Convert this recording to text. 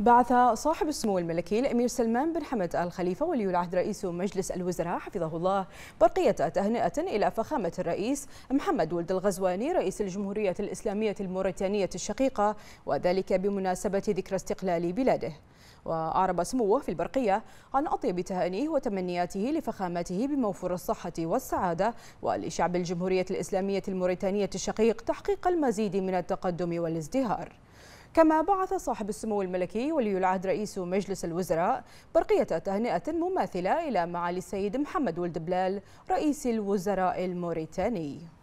بعث صاحب السمو الملكي الأمير سلمان بن حمد آل خليفة ولي العهد رئيس مجلس الوزراء حفظه الله برقية تهنئة إلى فخامة الرئيس محمد ولد الغزواني رئيس الجمهورية الإسلامية الموريتانية الشقيقة وذلك بمناسبة ذكرى استقلال بلاده وأعرب سموه في البرقية عن أطيب تهانيه وتمنياته لفخامته بموفور الصحة والسعادة ولشعب الجمهورية الإسلامية الموريتانية الشقيق تحقيق المزيد من التقدم والازدهار كما بعث صاحب السمو الملكي ولي العهد رئيس مجلس الوزراء برقية تهنئة مماثلة إلى معالي السيد محمد ولد بلال رئيس الوزراء الموريتاني